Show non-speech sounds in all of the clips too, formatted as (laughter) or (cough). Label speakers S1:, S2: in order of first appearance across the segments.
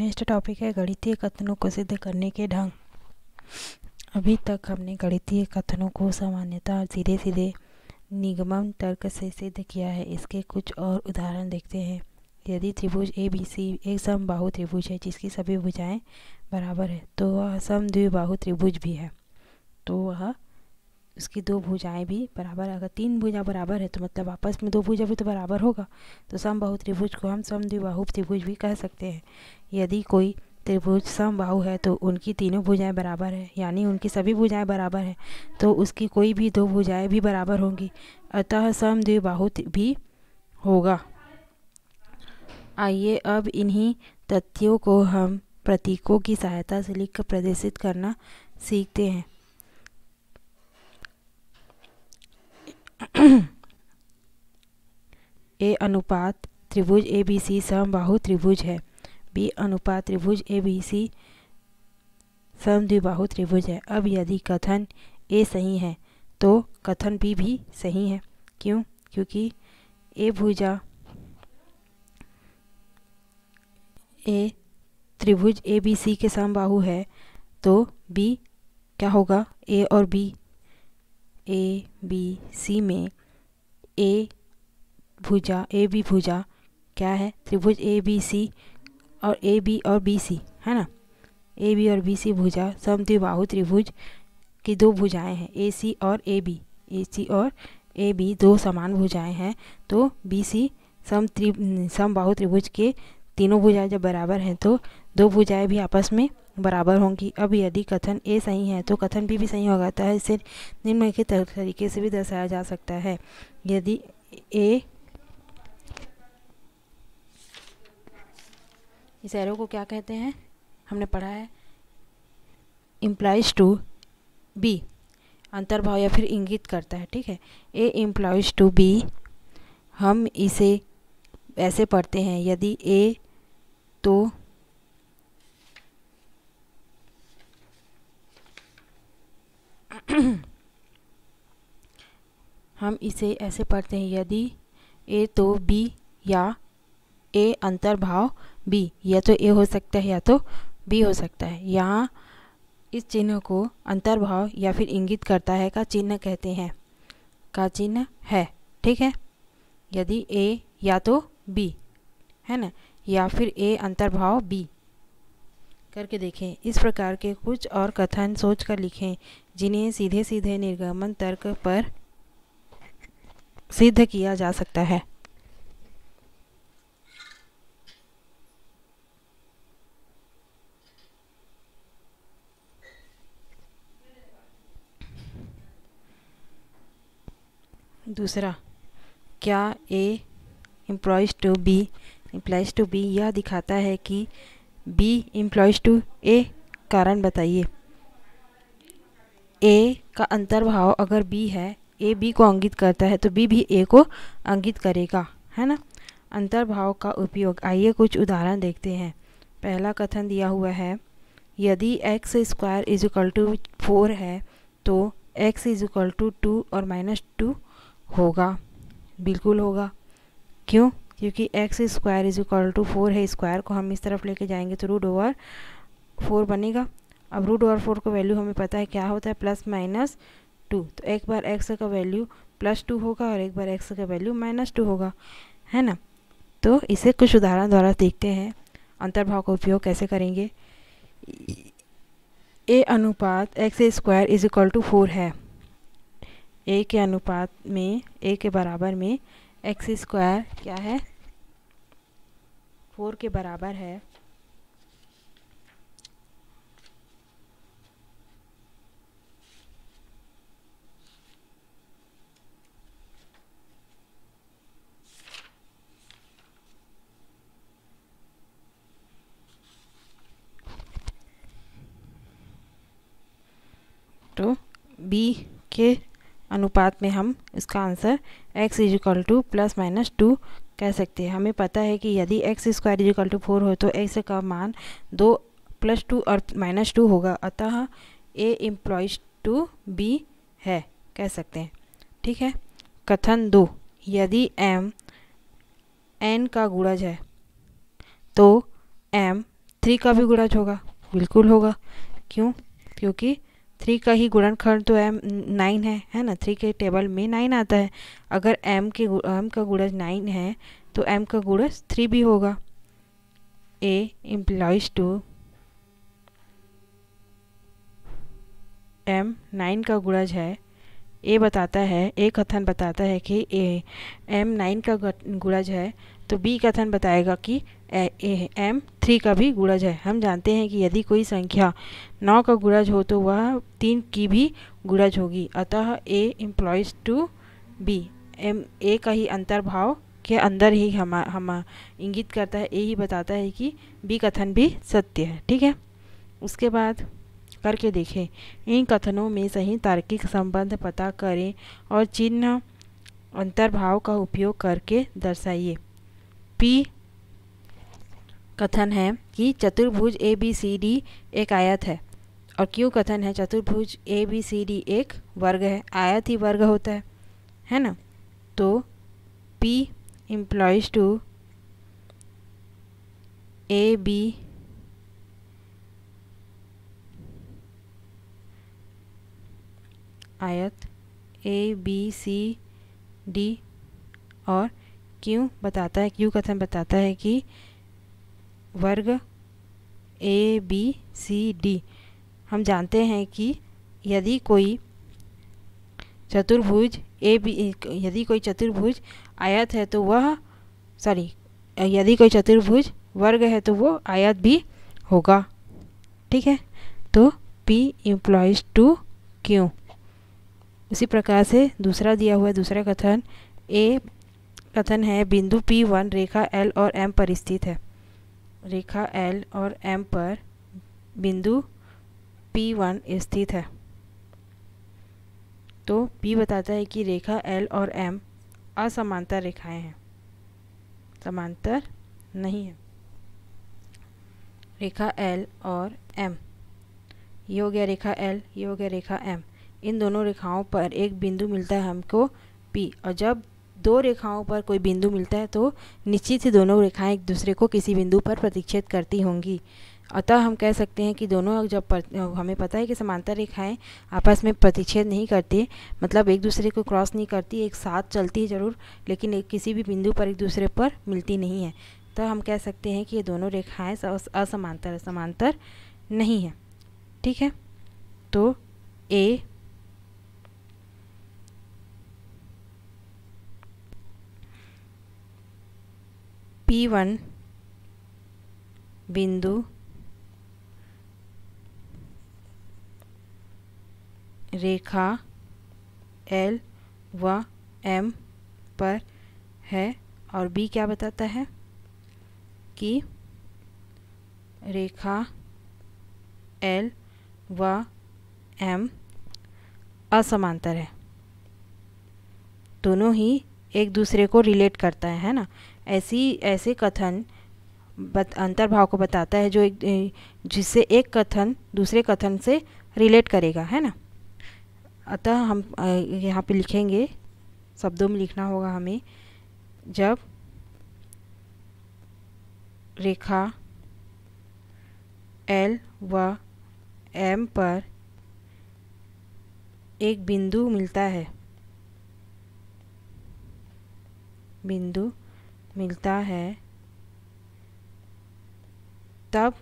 S1: Next topic है गणितीय कथनों को सिद्ध करने के ढंग अभी तक हमने गणितीय कथनों को सामान्यतः सीधे सीधे निगमन तर्क से सिद्ध किया है इसके कुछ और उदाहरण देखते हैं यदि त्रिभुज ए बी सी एक समबाहु त्रिभुज है जिसकी सभी भुजाएं बराबर है तो वह समद्विबाहु त्रिभुज भी है तो वह उसकी दो भुजाएं भी बराबर अगर तीन भुजा बराबर है तो मतलब आपस में दो भुजा भी तो बराबर होगा तो समबाहु त्रिभुज को हम समद्विबाहु त्रिभुज भी कह सकते हैं यदि कोई त्रिभुज समबाहु है तो उनकी तीनों भुजाएं बराबर है यानी उनकी सभी भुजाएं बराबर हैं तो उसकी कोई भी दो भुजाएं भी बराबर होंगी अतः समद्विबाहु भी होगा आइए अब इन्हीं तथ्यों को हम प्रतीकों की सहायता से लिखकर प्रदर्शित करना सीखते हैं ए अनुपात त्रिभुज ए बी सी समबाहु त्रिभुज है बी अनुपात त्रिभुज ए बी सी समद्विबाहु त्रिभुज है अब यदि कथन ए सही है तो कथन बी भी सही है क्यों क्योंकि ए भुजा ए त्रिभुज ए बी सी के समबाहु है तो बी क्या होगा ए और बी ए बी सी में ए भुजा ए बी भुजा क्या है त्रिभुज ए बी सी और ए बी और बी सी है ना ए बी और बी सी भुजा समद्विबाहु त्रिभुज की दो भुजाएं हैं ए सी और ए बी ए सी और ए बी दो समान भुजाएं हैं तो बी सी सम त्रि समबाहु त्रिभुज के तीनों भुजाएं जब बराबर हैं तो दो भुजाएं भी आपस में बराबर होंगी अब यदि कथन ए सही है तो कथन बी भी सही हो जाता है इसे निम्नलिखित तरीके से भी दर्शाया जा सकता है यदि ए इस एरो को क्या कहते हैं हमने पढ़ा है इम्प्लाइज टू बी अंतर्भाव या फिर इंगित करता है ठीक है ए इम्प्लाइज टू बी हम इसे ऐसे पढ़ते हैं यदि ए तो (coughs) हम इसे ऐसे पढ़ते हैं यदि ए तो बी या ए अंतर्भाव बी या तो ए हो सकता है या तो बी हो सकता है यहाँ इस चिन्ह को अंतर्भाव या फिर इंगित करता है का चिन्ह कहते हैं का चिन्ह है ठीक है यदि ए या तो बी है ना या फिर ए अंतर्भाव बी करके देखें इस प्रकार के कुछ और कथन सोच कर लिखें जिन्हें सीधे सीधे निर्गमन तर्क पर सिद्ध किया जा सकता है दूसरा क्या A implies to B implies to B यह दिखाता है कि बी इम्प्लॉयज़ टू ए कारण बताइए ए का अंतर्भाव अगर बी है ए बी को अंगित करता है तो बी भी ए को अंगित करेगा है ना अंतर्भाव का उपयोग आइए कुछ उदाहरण देखते हैं पहला कथन दिया हुआ है यदि X square is equal to four है तो X is equal to two और माइनस टू होगा बिल्कुल होगा क्यों क्योंकि X square is equal to four है स्क्वायर को हम इस तरफ लेके जाएंगे तो रूट ओवर फोर बनेगा अब रूट ओवर फोर का वैल्यू हमें पता है क्या होता है प्लस माइनस टू तो एक बार एक्स का वैल्यू प्लस टू होगा और एक बार एक्स का वैल्यू माइनस टू होगा है ना तो इसे कुछ उदाहरण द्वारा देखते हैं अंतर्भाव का उपयोग कैसे करेंगे ए अनुपात X square is equal to four है ए के अनुपात में ए के बराबर में एक्स स्क्वायर क्या है फोर के बराबर है तो बी के अनुपात में हम इसका answer x is equal to plus minus two कह सकते हैं हमें पता है कि यदि X square is equal to four हो तो एक्स का मान दो प्लस टू और माइनस टू होगा अतः ए इम्प्लॉइज टू बी है कह सकते हैं ठीक है कथन दो यदि m n का गुणज है तो m थ्री का भी गुणज होगा बिल्कुल होगा क्यों क्योंकि थ्री का ही गुणनखंड तो एम नाइन है है ना थ्री के टेबल में नाइन आता है अगर एम के एम का गुणज नाइन है तो एम का गुणज थ्री भी होगा A implies to M nine का गुणज है ए बताता है ए कथन बताता है कि ए एम नाइन का गुणज है तो बी कथन बताएगा कि एम थ्री का भी गुणज है हम जानते हैं कि यदि कोई संख्या नौ का गुणज हो तो वह तीन की भी गुणज होगी अतः A implies to B M A का ही अंतर्भाव के अंदर ही हम हम इंगित करता है ए ही बताता है कि बी कथन भी सत्य है ठीक है उसके बाद करके देखें इन कथनों में सही तार्किक संबंध पता करें और चिन्ह अंतर्भाव का उपयोग करके दर्शाइए पी कथन है कि चतुर्भुज ए बी सी डी एक आयत है और क्यों कथन है चतुर्भुज ए बी सी डी एक वर्ग है आयत ही वर्ग होता है है ना तो P implies to A B आयत ए बी सी डी और क्यों बताता है क्यों कथन बताता है कि वर्ग ए बी सी डी हम जानते हैं कि यदि कोई चतुर्भुज ए बी यदि कोई चतुर्भुज आयत है तो वह सॉरी यदि कोई चतुर्भुज वर्ग है तो वो आयत भी होगा ठीक है तो पी इम्प्लॉइज टू क्यों उसी प्रकार से दूसरा दिया हुआ दूसरा कथन ए कथन है बिंदु P1 रेखा L और M पर स्थित है रेखा L और M पर बिंदु P1 स्थित है तो P बताता है कि रेखा L और M असमांतर रेखाएं हैं समांतर नहीं है रेखा L और M ये हो गया रेखा L ये हो गया रेखा M इन दोनों रेखाओं पर एक बिंदु मिलता है हमको P और जब दो रेखाओं पर कोई बिंदु मिलता है तो निश्चित ही दोनों रेखाएं एक दूसरे को किसी बिंदु पर प्रतिक्षेद करती होंगी अतः हम कह सकते हैं कि दोनों जब पर, हमें पता है कि समांतर रेखाएं आपस में प्रतिच्छेद नहीं करती मतलब एक दूसरे को क्रॉस नहीं करती एक साथ चलती है ज़रूर लेकिन एक किसी भी बिंदु पर एक दूसरे पर मिलती नहीं है तो हम कह सकते हैं कि ये दोनों रेखाएं असमांतर समांतर नहीं है ठीक है तो ए P1 वन बिंदु रेखा एल व एम पर है और बी क्या बताता है कि रेखा एल व एम असमांतर है दोनों ही एक दूसरे को रिलेट करता है है ना ऐसी ऐसे कथन बत, अंतर्भाव को बताता है जो एक जिससे एक कथन दूसरे कथन से रिलेट करेगा है ना अतः हम यहाँ पे लिखेंगे शब्दों में लिखना होगा हमें जब रेखा एल व एम पर एक बिंदु मिलता है बिंदु मिलता है तब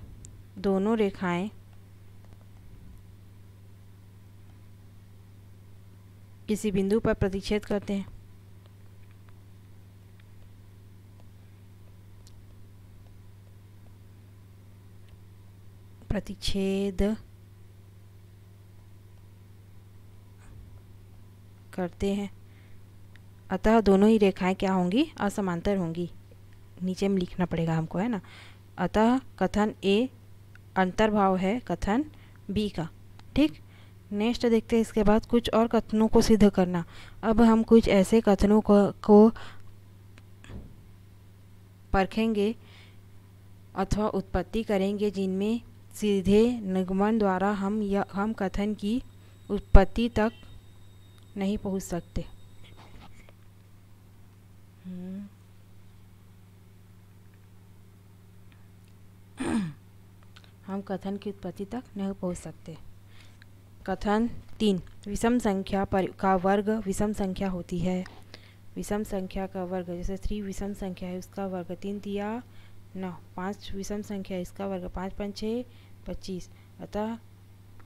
S1: दोनों रेखाएं किसी बिंदु पर प्रतिच्छेद करते हैं प्रतिच्छेद करते हैं अतः दोनों ही रेखाएं क्या होंगी असमांतर होंगी नीचे में लिखना पड़ेगा हमको है ना अतः कथन ए अंतर्भाव है कथन बी का ठीक नेक्स्ट देखते हैं इसके बाद कुछ और कथनों को सिद्ध करना अब हम कुछ ऐसे कथनों को, को परखेंगे अथवा उत्पत्ति करेंगे जिनमें सीधे निगमन द्वारा हम या हम कथन की उत्पत्ति तक नहीं पहुंच सकते हम्म। हम कथन की उत्पत्ति तक नहीं पहुंच सकते कथन तीन विषम संख्या पर का वर्ग विषम संख्या होती है विषम संख्या का वर्ग जैसे थ्री विषम संख्या है उसका वर्ग तीन दिया नौ पाँच विषम संख्या है इसका वर्ग पाँच पाँच छः पच्चीस अतः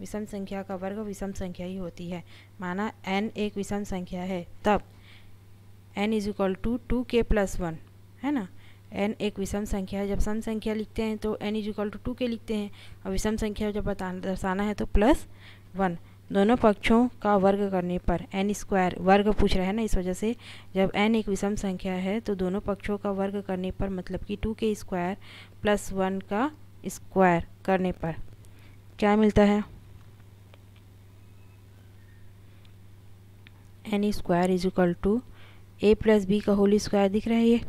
S1: विषम संख्या का वर्ग विषम संख्या ही होती है माना एन एक विषम संख्या है तब N is equal to two K plus one है ना एन एक विषम संख्या है जब सम संख्या लिखते हैं तो N is equal to two K लिखते हैं और विषम संख्या जब बता दर्शाना है तो प्लस वन दोनों पक्षों का वर्ग करने पर एन स्क्वायर वर्ग पूछ रहा है ना इस वजह से जब एन एक विषम संख्या है तो दोनों पक्षों का वर्ग करने पर मतलब कि two K square plus one का स्क्वायर करने पर क्या मिलता है N square is equal to A plus B का होल स्क्वायर दिख रहा है ये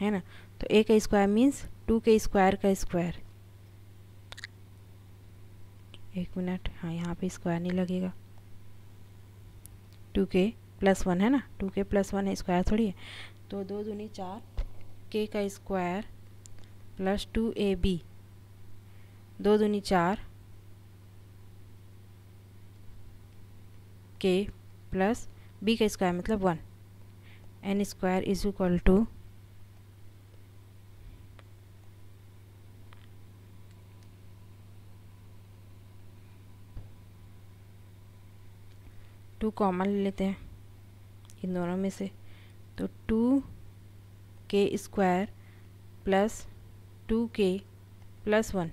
S1: है ना तो ए का square means two K square का स्क्वायर एक मिनट हाँ यहाँ पे स्क्वायर नहीं लगेगा टू के प्लस वन है ना to K plus one square थोड़ी है तो दो दूनी चार के का square plus two A B दो दूनी चार के प्लस बी का स्क्वायर मतलब one N square is equal to two common ले लेते हैं इन दोनों में से तो two K square plus two K plus one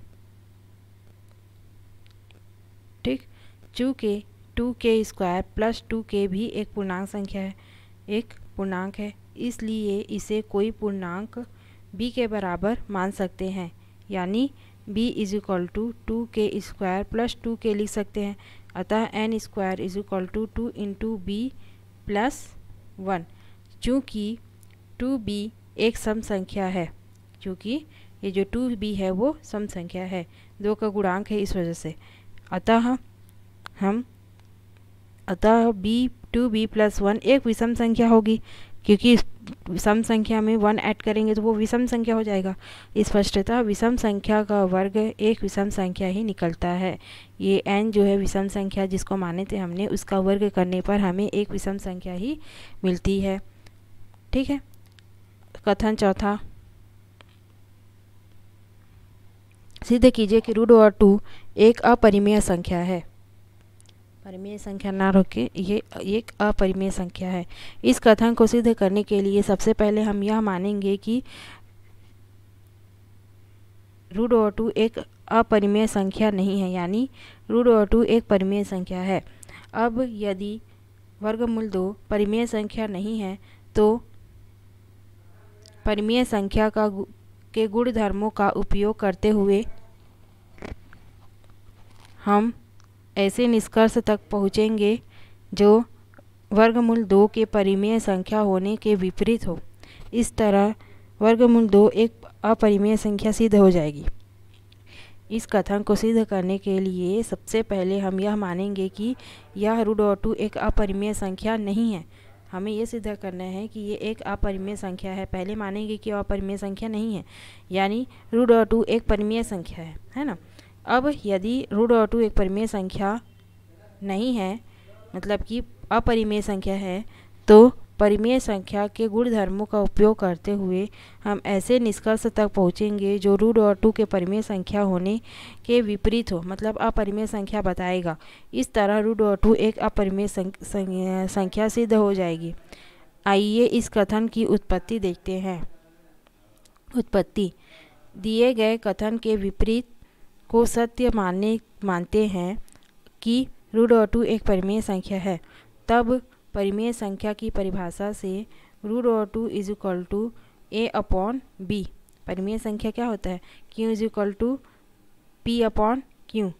S1: ठीक चूँकि to K square plus two के भी एक पूर्णांक संख्या है एक पूर्णांक है इसलिए इसे कोई पूर्णांक b के बराबर मान सकते हैं यानी b is equal to two K square plus two K लिख सकते हैं अतः N square is equal to two into B plus one चूँकि टू बी एक सम संख्या है क्योंकि ये जो टू बी है वो सम संख्या है दो का गुणांक है इस वजह से अतः हम अतः B two B plus one एक विषम संख्या होगी क्योंकि विषम संख्या में वन ऐड करेंगे तो वो विषम संख्या हो जाएगा स्पष्टतः विषम संख्या का वर्ग एक विषम संख्या ही निकलता है ये एन जो है विषम संख्या जिसको माने थे हमने उसका वर्ग करने पर हमें एक विषम संख्या ही मिलती है ठीक है कथन चौथा सिद्ध कीजिए कि रूट और टू एक अपरिमेय संख्या है परिमेय संख्या ना रोके ये एक अपरिमेय संख्या है इस कथन को सिद्ध करने के लिए सबसे पहले हम यह मानेंगे कि रूट ओवर टू एक अपरिमेय संख्या नहीं है यानी रूट ओवर टू एक परिमेय संख्या है अब यदि वर्गमूल दो परिमेय संख्या नहीं है तो परिमेय संख्या का के गुण धर्मों का उपयोग करते हुए हम ऐसे निष्कर्ष तक पहुँचेंगे जो वर्गमूल दो के परिमेय संख्या होने के विपरीत हो इस तरह वर्गमूल दो एक अपरिमेय संख्या सिद्ध हो जाएगी इस कथन को सिद्ध करने के लिए सबसे पहले हम यह मानेंगे कि यह रूड और टू एक अपरिमेय संख्या नहीं है हमें यह सिद्ध करना है कि ये एक अपरिमेय संख्या है पहले मानेंगे कि अपरिमेय संख्या नहीं है यानी रूड और टू एक परिमेय संख्या है है ना अब यदि रूट ओवर टू एक परिमेय संख्या नहीं है मतलब कि अपरिमेय संख्या है तो परिमेय संख्या के गुणधर्मों का उपयोग करते हुए हम ऐसे निष्कर्ष तक पहुँचेंगे जो रूट और टू के परिमेय संख्या होने के विपरीत हो मतलब अपरिमेय संख्या बताएगा इस तरह रूट और टू एक अपरिमेय संख्या सिद्ध हो जाएगी आइए इस कथन की उत्पत्ति देखते हैं उत्पत्ति दिए गए कथन के विपरीत को सत्य मानने मानते हैं कि रूट और टू एक परिमेय संख्या है तब परिमेय संख्या की परिभाषा से रूट और two is equal to A upon B परिमेय संख्या क्या होता है Q is equal to P upon Q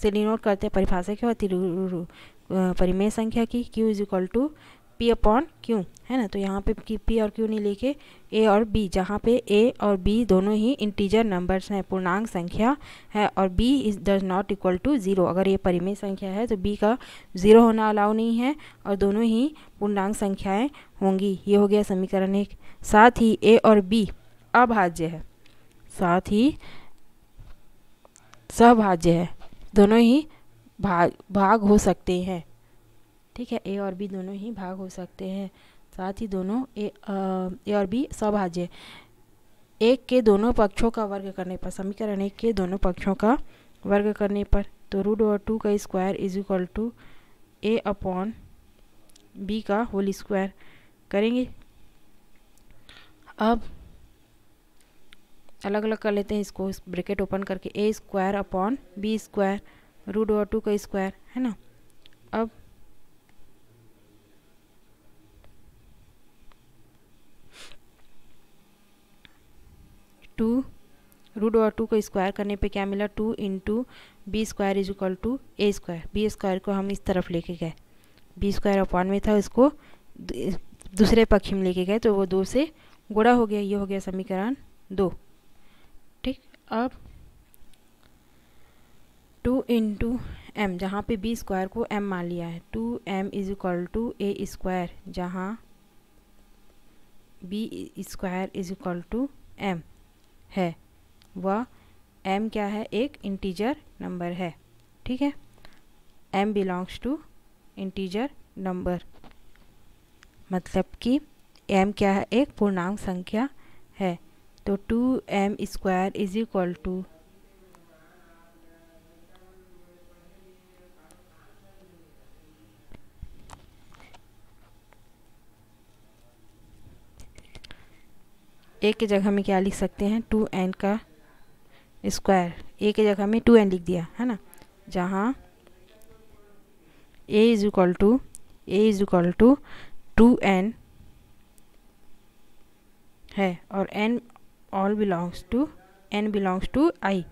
S1: से डिनोट करते हैं परिभाषा क्या होती है परिमेय संख्या की Q is equal to P upon q है ना तो यहाँ पे पी और क्यू नहीं लेके ए और बी जहाँ पे ए और बी दोनों ही इंटीजर नंबर्स हैं पूर्णांग संख्या है और B is does not equal to zero अगर ये परिमेय संख्या है तो बी का ज़ीरो होना अलाउ नहीं है और दोनों ही पूर्णांग संख्याएं होंगी ये हो गया समीकरण एक साथ ही ए और बी अभाज्य है साथ ही सभाज्य है दोनों ही भाग भाग हो सकते हैं ठीक है ए और बी दोनों ही भाग हो सकते हैं साथ ही दोनों ए ए और बी सभाज्य एक के दोनों पक्षों का वर्ग करने पर समीकरण एक के दोनों पक्षों का वर्ग करने पर तो रूट ओवर टू का square is equal to A upon B का होल स्क्वायर करेंगे अब अलग अलग कर लेते हैं इसको ब्रैकेट ओपन करके A square upon B square root over two का स्क्वायर है ना टू रूट और टू को स्क्वायर करने पे क्या मिला two into B square is equal to A square B square को हम इस तरफ लेके गए बी स्क्वायर अपॉन में था उसको दूसरे पक्ष में लेके गए तो वो दो से गुड़ा हो गया ये हो गया समीकरण दो ठीक अब टू इंटू एम जहाँ पर बी स्क्वायर को एम मान लिया है two M is equal to A square जहाँ B square is equal to M है वह m क्या है एक इंटीजर नंबर है ठीक है m belongs to integer number मतलब कि m क्या है एक पूर्णांक संख्या है तो two M square is equal to A के जगह में क्या लिख सकते हैं टू एन का स्क्वायर ए के जगह में टू एन लिख दिया है ना जहाँ A is equal to A is equal to two N है और N all belongs to N belongs to I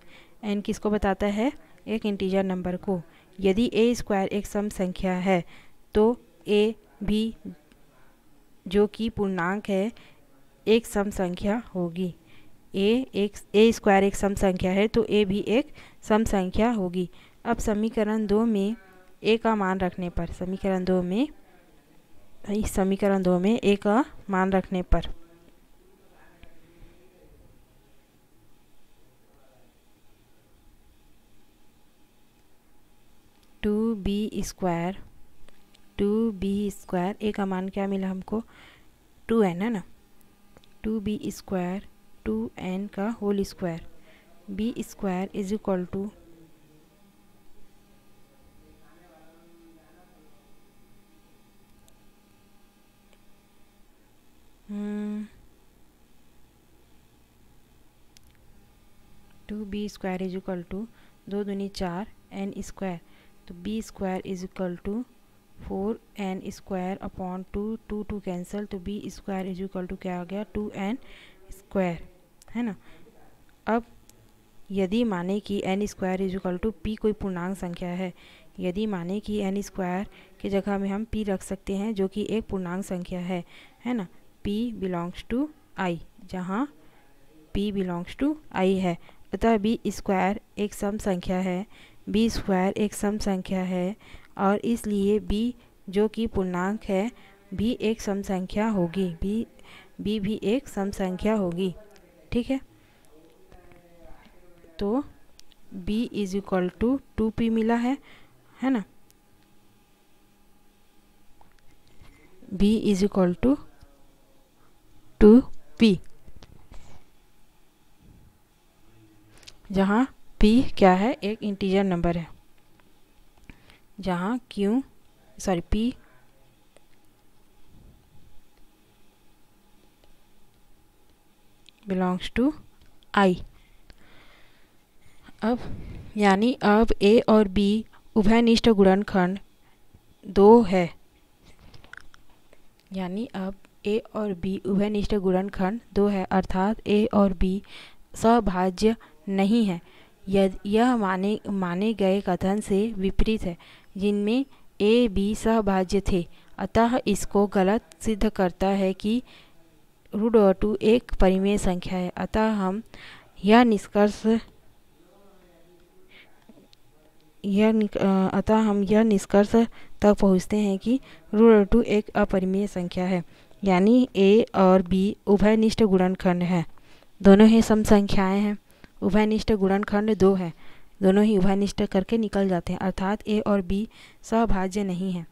S1: N किसको बताता है एक इंटीजर नंबर को यदि ए स्क्वायर एक सम संख्या है तो ए भी जो कि पूर्णांक है एक सम संख्या होगी ए एक ए स्क्वायर एक सम संख्या है तो ए भी एक सम संख्या होगी अब समीकरण दो में ए का मान रखने पर समीकरण दो में इस समीकरण दो में ए का मान रखने पर two B square two B square A का मान क्या मिला हमको टू है ना ना two B square two N का whole square B square is equal to hmm, two B square is equal to दो दूनी चार एन स्क्वायर तो B square is equal to four N square upon two two two cancel तो B square is equal to क्या हो गया to N square है ना अब यदि माने कि N square is equal to P कोई पूर्णांक संख्या है यदि माने कि एन स्क्वायर की जगह में हम पी रख सकते हैं जो कि एक पूर्णांक संख्या है है ना पी बिलोंग्स टू आई जहाँ पी बिलोंग्स टू आई है अतः बी स्क्वायर एक सम संख्या है बी स्क्वायर एक सम संख्या है और इसलिए बी जो कि पूर्णांक है भी एक सम संख्या होगी भी बी भी एक सम संख्या होगी ठीक है तो B is equal to two P मिला है है ना B is equal to two P जहाँ पी क्या है एक इंटीजर नंबर है जहाँ Q sorry P belongs to I अब यानी अब A और B उभयनिष्ठ गुणनखंड दो है यानी अब ए और बी उभयनिष्ठ गुणनखंड दो है अर्थात ए और बी सभाज्य नहीं है यह माने माने गए कथन से विपरीत है जिनमें ए बी सहभाज्य थे अतः इसको गलत सिद्ध करता है कि रूड और टू एक परिमेय संख्या है अतः हम यह निष्कर्ष यह अतः हम यह निष्कर्ष तक पहुँचते हैं कि और टू एक अपरिमेय संख्या है यानी ए और बी उभयनिष्ठ गुणनखंड है दोनों ही सम संख्याएँ हैं उभयनिष्ठ गुणनखंड दो है दोनों ही उभयनिष्ठ करके निकल जाते हैं अर्थात ए और बी सहभाज्य नहीं है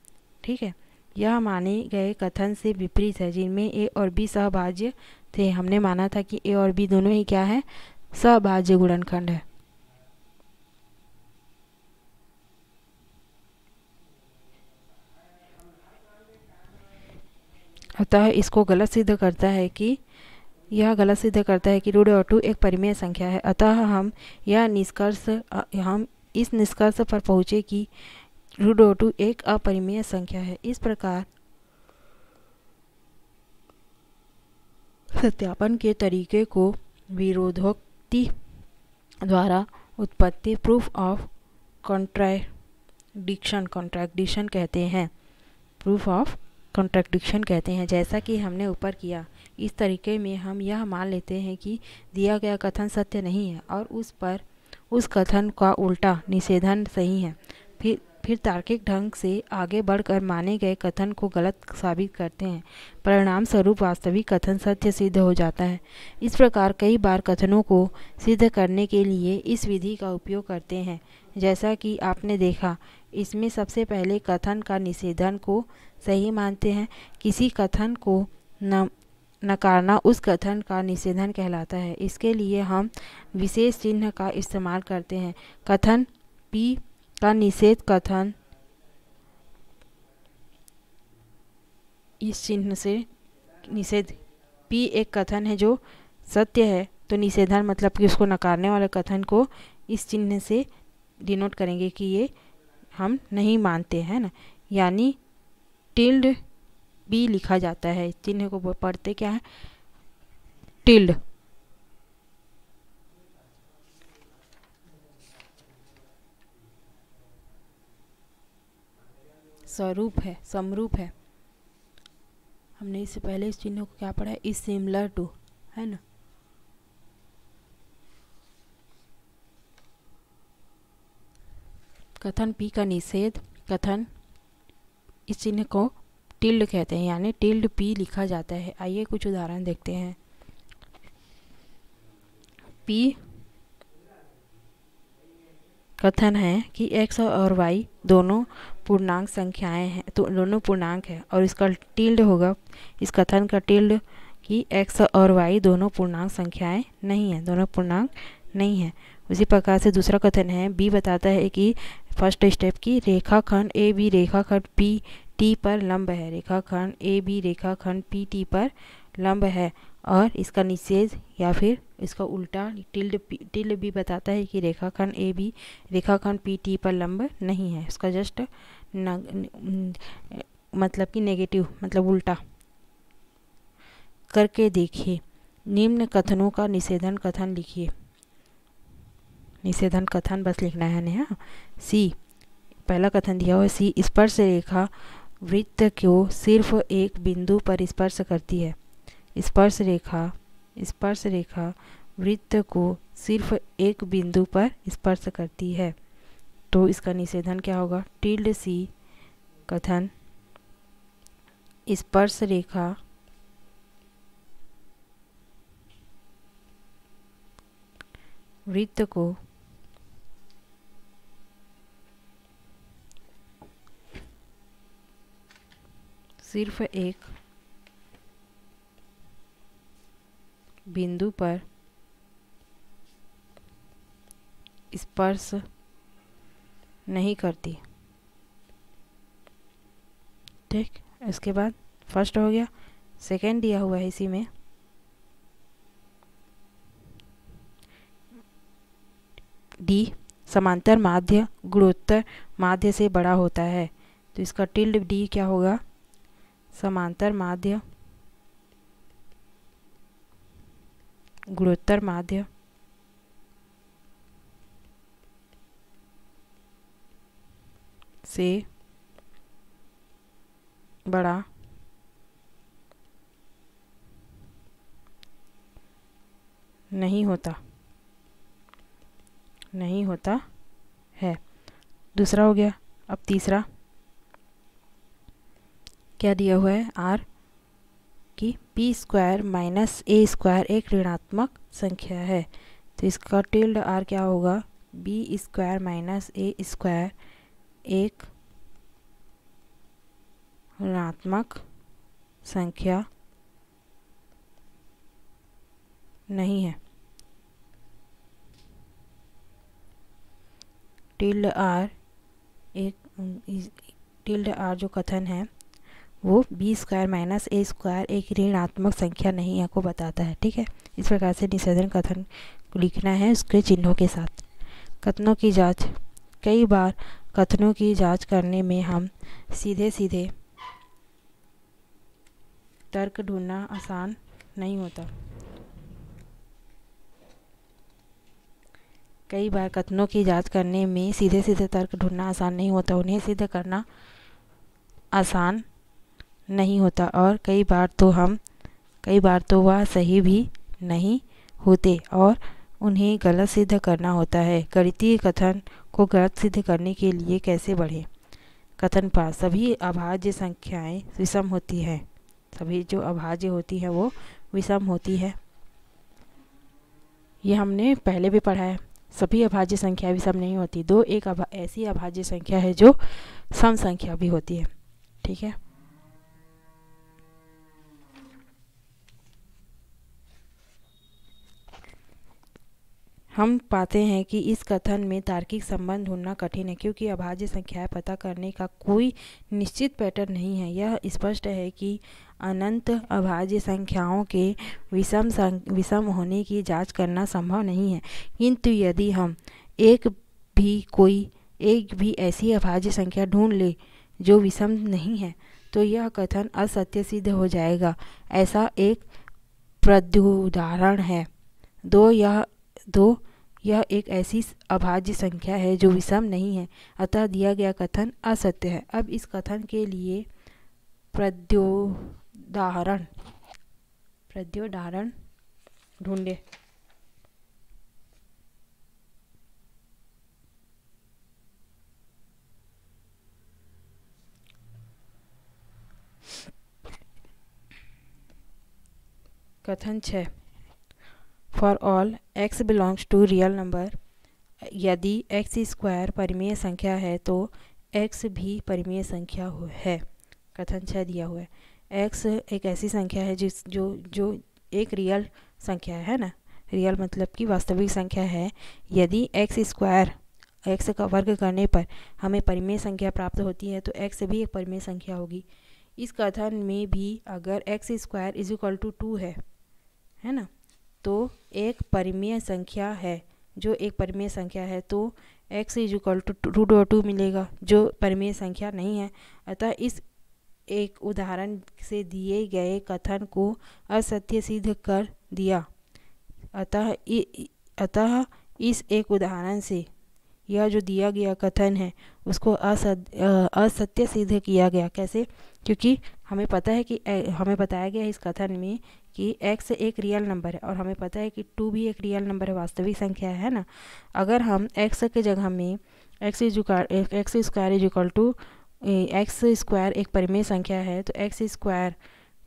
S1: ठीक है यह माने गए कथन से विपरीत है जिनमें ए और बी सहभाज्य थे हमने माना था कि ए और बी दोनों ही क्या है सहभाज्य गुणनखंड है अतः इसको गलत सिद्ध करता है कि यह गलत सिद्ध करता है कि रूट और टू एक परिमेय संख्या है अतः हम यह निष्कर्ष हम इस निष्कर्ष पर पहुँचे कि रूट और टू एक अपरिमेय संख्या है इस प्रकार सत्यापन के तरीके को विरोधोक्ति द्वारा उत्पत्ति प्रूफ ऑफ कॉन्ट्रैडिक्शन कॉन्ट्रैडिक्शन कहते हैं प्रूफ ऑफ कॉन्ट्रैडिक्शन कहते हैं जैसा कि हमने ऊपर किया इस तरीके में हम यह मान लेते हैं कि दिया गया कथन सत्य नहीं है और उस पर उस कथन का उल्टा निषेधन सही है फिर फिर तार्किक ढंग से आगे बढ़कर माने गए कथन को गलत साबित करते हैं परिणाम स्वरूप वास्तविक कथन सत्य सिद्ध हो जाता है इस प्रकार कई बार कथनों को सिद्ध करने के लिए इस विधि का उपयोग करते हैं जैसा कि आपने देखा इसमें सबसे पहले कथन का निषेधन को सही मानते हैं किसी कथन को न नकारना उस कथन का निषेधन कहलाता है इसके लिए हम विशेष चिन्ह का इस्तेमाल करते हैं कथन पी का निषेध कथन इस चिन्ह से निषेध पी एक कथन है जो सत्य है तो निषेधन मतलब कि उसको नकारने वाले कथन को इस चिन्ह से डिनोट करेंगे कि ये हम नहीं मानते हैं ना यानी टिल्ड भी लिखा जाता है चिन्ह को पढ़ते क्या है टिल्ड स्वरूप है समरूप है हमने इससे पहले इस चिन्ह को क्या पढ़ा है इज सिमिलर टू है ना कथन पी का निषेध कथन इस चिन्ह को टिल्ड कहते हैं यानी टिल्ड पी लिखा जाता है आइए कुछ उदाहरण देखते हैं पी कथन है कि एक्स और वाई दोनों पूर्णांक संख्याएं हैं तो दोनों पूर्णांक है और इसका टिल्ड होगा इस कथन का टिल्ड कि एक्स और वाई दोनों पूर्णांक संख्याएं नहीं हैं दोनों पूर्णांक नहीं है उसी प्रकार से दूसरा कथन है बी बताता है कि फर्स्ट स्टेप की रेखाखंड ए बी रेखाखंड पी टी पर लंब है रेखाखंड ए बी रेखाखंड पी टी पर लंब है और इसका निषेध या फिर इसका उल्टा टिल्ड टिल्ड भी बताता है कि रेखाखंड ए बी रेखाखंड पी टी पर लंब नहीं है इसका जस्ट न, मतलब कि नेगेटिव मतलब उल्टा करके देखिए निम्न कथनों का निषेधन कथन लिखिए निषेधन कथन बस लिखना है हाँ सी पहला कथन दिया हुआ सी स्पर्श रेखा वृत्त को सिर्फ एक बिंदु पर स्पर्श करती है स्पर्श रेखा स्पर्श रेखा वृत्त को सिर्फ एक बिंदु पर स्पर्श करती है तो इसका निषेधन क्या होगा टिल्ड सी कथन स्पर्श रेखा वृत्त को सिर्फ एक बिंदु पर स्पर्श नहीं करती ठीक इसके बाद फर्स्ट हो गया सेकेंड दिया हुआ है इसी में डी समांतर माध्य गुणोत्तर माध्य से बड़ा होता है तो इसका टिल्ड डी क्या होगा समांतर माध्य गुणोत्तर माध्य से बड़ा नहीं होता नहीं होता है दूसरा हो गया अब तीसरा क्या दिया हुआ है आर कि P square minus A square एक ऋणात्मक संख्या है तो इसका टिल्ड आर क्या होगा B square minus A square एक ऋणात्मक संख्या नहीं है टिल्ड आर एक टिल्ड आर जो कथन है वो B square minus A square एक ऋणात्मक संख्या नहीं है को बताता है ठीक है इस प्रकार से निषेधन कथन लिखना है उसके चिन्हों के साथ कथनों की जांच कई बार कथनों की जांच करने में हम सीधे सीधे तर्क ढूंढना आसान नहीं होता कई बार कथनों की जांच करने में सीधे सीधे तर्क ढूंढना आसान नहीं होता उन्हें सिद्ध करना आसान नहीं होता और कई बार तो हम कई बार तो वह सही भी नहीं होते और उन्हें गलत सिद्ध करना होता है गणितीय कथन को गलत सिद्ध करने के लिए कैसे बढ़ें कथन पास सभी अभाज्य संख्याएं विषम होती हैं सभी जो अभाज्य होती हैं वो विषम होती है ये हमने पहले भी पढ़ा है सभी अभाज्य संख्या विषम नहीं होती दो एक अभा ऐसी अभाज्य संख्या है जो सम संख्या भी होती है ठीक है हम पाते हैं कि इस कथन में तार्किक संबंध ढूंढना कठिन है क्योंकि अभाज्य संख्याएं पता करने का कोई निश्चित पैटर्न नहीं है यह स्पष्ट है कि अनंत अभाज्य संख्याओं के विषम विषम होने की जांच करना संभव नहीं है किंतु यदि हम एक भी कोई एक भी ऐसी अभाज्य संख्या ढूंढ ले जो विषम नहीं है तो यह कथन असत्य सिद्ध हो जाएगा ऐसा एक प्रद्युदाहरण है दो यह दो यह एक ऐसी अभाज्य संख्या है जो विषम नहीं है अतः दिया गया कथन असत्य है अब इस कथन के लिए प्रद्योदाहरण प्रद्योदाहरण ढूंढे कथन छः for all X belongs to real number यदि एक्स स्क्वायर परिमेय संख्या है तो एक्स भी परिमेय संख्या है कथन छः दिया हुआ है एक्स एक ऐसी संख्या है जिस जो जो एक रियल संख्या है ना रियल मतलब कि वास्तविक संख्या है यदि एक्स स्क्वायर एक्स का वर्ग करने पर हमें परिमेय संख्या प्राप्त होती है तो एक्स भी एक परिमेय संख्या होगी इस कथन में भी अगर X square is equal to two है है ना तो एक परिमेय संख्या है जो एक परिमेय संख्या है तो X is equal to two dot two मिलेगा जो परिमेय संख्या नहीं है अतः इस एक उदाहरण से दिए गए कथन को असत्य सिद्ध कर दिया अतः अतः इस एक उदाहरण से यह जो दिया गया कथन है उसको असत्य सिद्ध किया गया कैसे क्योंकि हमें पता है कि हमें बताया गया इस कथन में कि x एक रियल नंबर है और हमें पता है कि टू भी एक रियल नंबर है वास्तविक संख्या है ना अगर हम x के जगह में X X square equal to X square एक परिमेय संख्या है तो एक्स स्क्वायर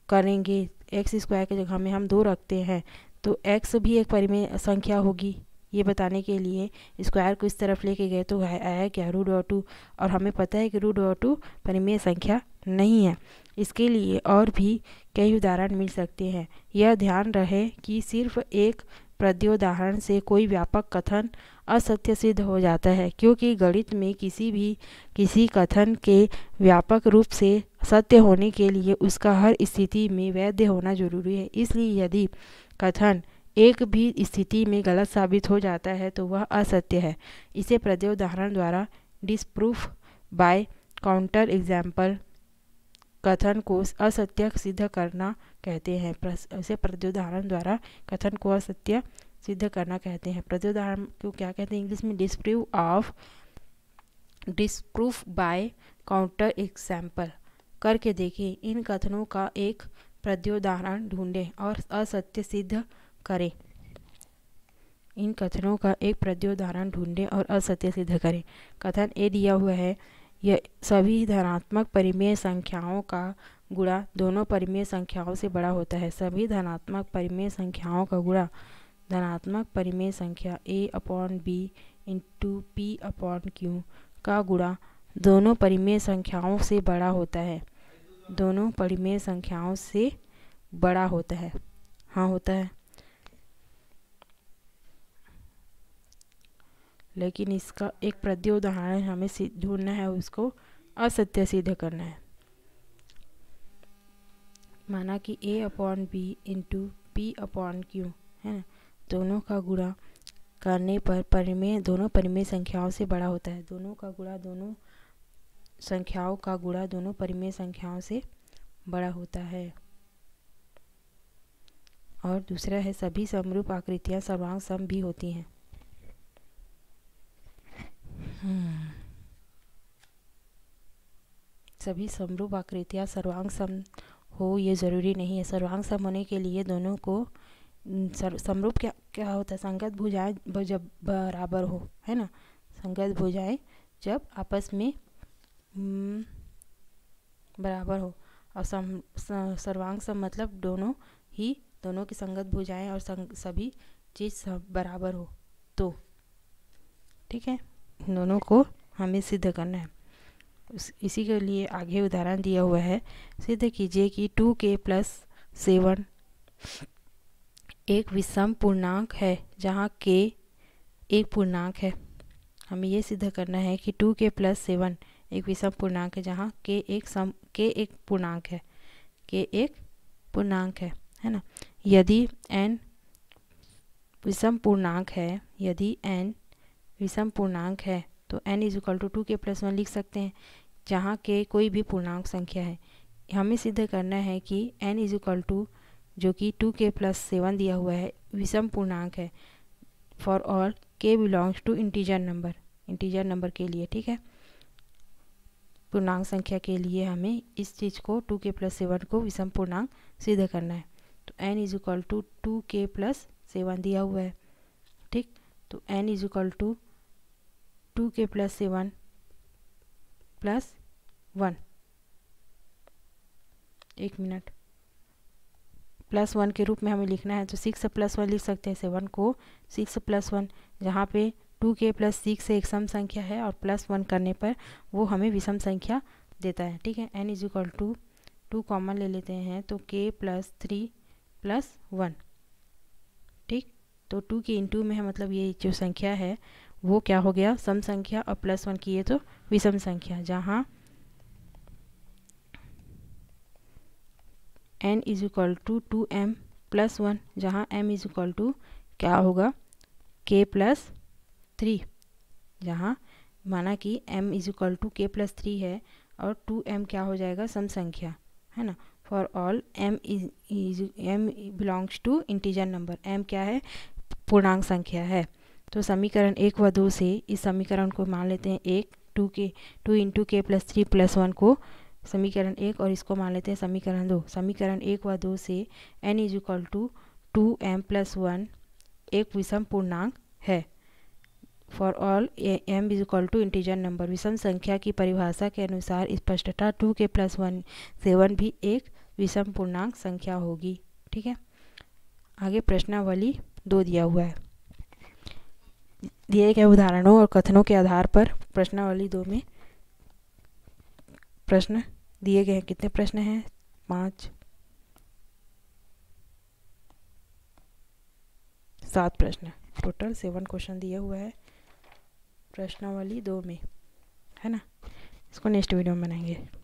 S1: करेंगे एक्स स्क्वायर की जगह में हम दो रखते हैं तो एक्स भी एक परिमेय संख्या होगी ये बताने के लिए स्क्वायर को इस तरफ लेके गए तो आया क्या रूट और टू और हमें पता है कि रूट और टू परिमेय संख्या नहीं है इसके लिए और भी कई उदाहरण मिल सकते हैं यह ध्यान रहे कि सिर्फ एक प्रद्योदाहरण से कोई व्यापक कथन असत्य सिद्ध हो जाता है क्योंकि गणित में किसी भी किसी कथन के व्यापक रूप से सत्य होने के लिए उसका हर स्थिति में वैध होना जरूरी है इसलिए यदि कथन एक भी स्थिति में गलत साबित हो जाता है तो वह असत्य है इसे प्रदेय उदाहरण द्वारा डिसप्रूफ बाय काउंटर एग्जाम्पल कथन को असत्य सिद्ध करना कहते हैं इसे प्रत्युदाहरण द्वारा कथन को असत्य सिद्ध करना कहते हैं प्रत्युदाहरण को क्या कहते हैं इंग्लिश में disprove of disproof by counter example करके देखें इन कथनों का एक प्रद्योदाहरण ढूंढें और असत्य सिद्ध करें इन कथनों का एक प्रत्योदाहरण ढूंढें और असत्य सिद्ध करें कथन ए दिया हुआ है यह सभी धनात्मक परिमेय संख्याओं का गुणा दोनों परिमेय संख्याओं से बड़ा होता है सभी धनात्मक परिमेय संख्याओं का गुणा धनात्मक परिमेय संख्या A upon B into P upon Q का गुणा दोनों परिमेय संख्याओं से बड़ा होता है दोनों परिमेय संख्याओं से बड़ा होता है हाँ होता है लेकिन इसका एक प्रति उदाहरण हमें ढूंढना है उसको असत्य सिद्ध करना है माना कि A upon B into P upon Q है ना दोनों का गुणा करने पर परिमेय दोनों परिमेय संख्याओं से बड़ा होता है दोनों का गुणा दोनों संख्याओं का गुणा दोनों परिमेय संख्याओं से बड़ा होता है और दूसरा है सभी समरूप आकृतियाँ सर्वांग सम भी होती हैं हम्म। सभी समरूप आकृतियाँ सर्वांग सम हो ये ज़रूरी नहीं है सर्वांग सम होने के लिए दोनों को समरूप क्या क्या होता है संगत भुजाएं जब बराबर हो है ना संगत भुजाएं जब आपस में हम्म, बराबर हो और सम सर्वांग सम मतलब दोनों ही दोनों की संगत भुजाएं और संग, सभी चीज़ सब बराबर हो तो ठीक है दोनों को हमें सिद्ध करना है इसी के लिए आगे उदाहरण दिया हुआ है सिद्ध कीजिए कि टू के प्लस सेवन एक विषम पूर्णांक है जहाँ के एक पूर्णांक है हमें ये सिद्ध करना है कि टू के प्लस सेवन एक विषम पूर्णांक है जहाँ के एक सम के एक पूर्णांक है के एक पूर्णांक है है ना यदि एन विषम पूर्णांक है यदि एन विषम पूर्णांक है तो n is equal to two K plus one लिख सकते हैं जहाँ के कोई भी पूर्णांक संख्या है हमें सिद्ध करना है कि n इज इक्वल टू जो कि टू के प्लस सेवन दिया हुआ है विषम पूर्णांक है for all K belongs to integer number integer number के लिए ठीक है पूर्णांक संख्या के लिए हमें इस चीज़ को टू के प्लस सेवन को विषम पूर्णांक सिद्ध करना है तो N is equal to two K plus seven दिया हुआ है ठीक तो N is equal to two K plus seven plus one एक मिनट प्लस वन के रूप में हमें लिखना है तो सिक्स प्लस वन लिख सकते हैं सेवन को सिक्स प्लस वन जहाँ पे टू के प्लस सिक्स एक सम संख्या है और प्लस वन करने पर वो हमें विषम संख्या देता है ठीक है N is equal to two common ले लेते हैं तो के प्लस थ्री प्लस वन ठीक तो टू के इंटू में है मतलब ये जो संख्या है वो क्या हो गया सम संख्या और प्लस वन किए तो विषम संख्या जहाँ N is equal to two M plus one जहाँ एम इज इक्वल टू क्या होगा के प्लस थ्री जहाँ माना कि m is equal to K plus three है और टू एम क्या हो जाएगा सम संख्या है ना for all m is M belongs to integer number m क्या है पूर्णांक संख्या है तो समीकरण एक व दो से इस समीकरण को मान लेते हैं एक two K two into K plus three plus one को समीकरण एक और इसको मान लेते हैं समीकरण दो समीकरण एक व दो से N is equal to two M plus one एक विषम पूर्णांक है for all M is equal to integer number विषम संख्या की परिभाषा के अनुसार स्पष्टता to K plus one seven भी एक विषम पूर्णांक संख्या होगी ठीक है आगे प्रश्नावली दो दिया हुआ है दिए गए उदाहरणों और कथनों के आधार पर प्रश्नावली दो में प्रश्न दिए गए हैं कितने प्रश्न हैं पाँच सात प्रश्न टोटल सेवन क्वेश्चन दिया हुआ है प्रश्नावली दो में है ना इसको नेक्स्ट वीडियो में बनाएंगे